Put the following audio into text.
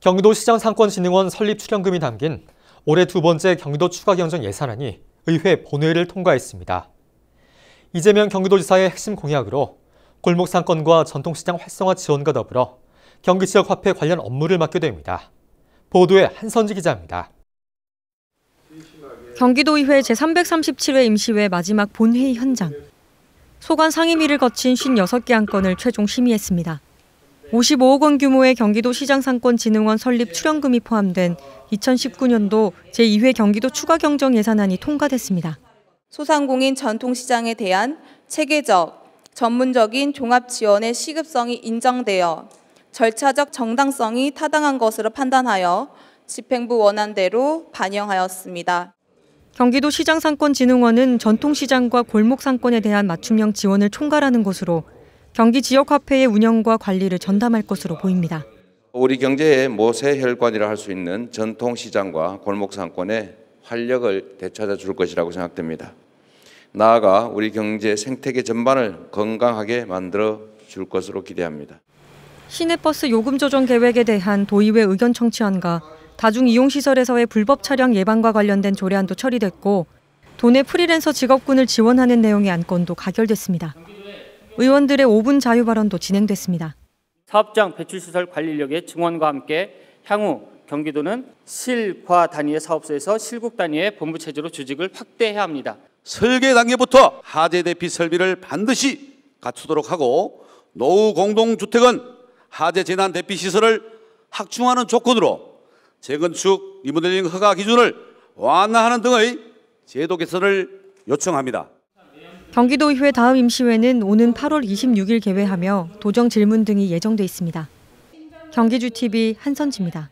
경기도시장 상권진흥원 설립 출연금이 담긴 올해 두 번째 경기도 추가경정 예산안이 의회 본회의를 통과했습니다. 이재명 경기도지사의 핵심 공약으로 골목 상권과 전통시장 활성화 지원과 더불어 경기 지역 화폐 관련 업무를 맡게 됩니다. 보도에 한선지 기자입니다. 경기도의회 제337회 임시회 마지막 본회의 현장. 소관 상임위를 거친 56개 안건을 최종 심의했습니다. 55억 원 규모의 경기도 시장상권진흥원 설립 출연금이 포함된 2019년도 제2회 경기도 추가경정 예산안이 통과됐습니다. 소상공인 전통시장에 대한 체계적, 전문적인 종합 지원의 시급성이 인정되어 절차적 정당성이 타당한 것으로 판단하여 집행부 원안대로 반영하였습니다. 경기도 시장상권진흥원은 전통시장과 골목상권에 대한 맞춤형 지원을 총괄하는 것으로 경기 지역화폐의 운영과 관리를 전담할 것으로 보입니다. 우리 경제의 모세혈관이라 할 수 있는 전통시장과 골목상권의 활력을 되찾아 줄 것이라고 생각됩니다. 나아가 우리 경제 생태계 전반을 건강하게 만들어 줄 것으로 기대합니다. 시내버스 요금 조정 계획에 대한 도의회 의견 청취안과 다중이용시설에서의 불법 차량 예방과 관련된 조례안도 처리됐고 도내 프리랜서 직업군을 지원하는 내용의 안건도 가결됐습니다. 의원들의 5분 자유 발언도 진행됐습니다. 사업장 배출시설 관리력의 증원과 함께 향후 경기도는 실과 단위의 사업소에서 실국 단위의 본부 체제로 조직을 확대해야 합니다. 설계 단계부터 하재 대피 설비를 반드시 갖추도록 하고 노후 공동주택은 하재 재난 대피 시설을 확충하는 조건으로 재건축 리모델링 허가 기준을 완화하는 등의 제도 개선을 요청합니다. 경기도의회 다음 임시회는 오는 8월 26일 개회하며 도정 질문 등이 예정돼 있습니다. 경기주TV 한선지입니다.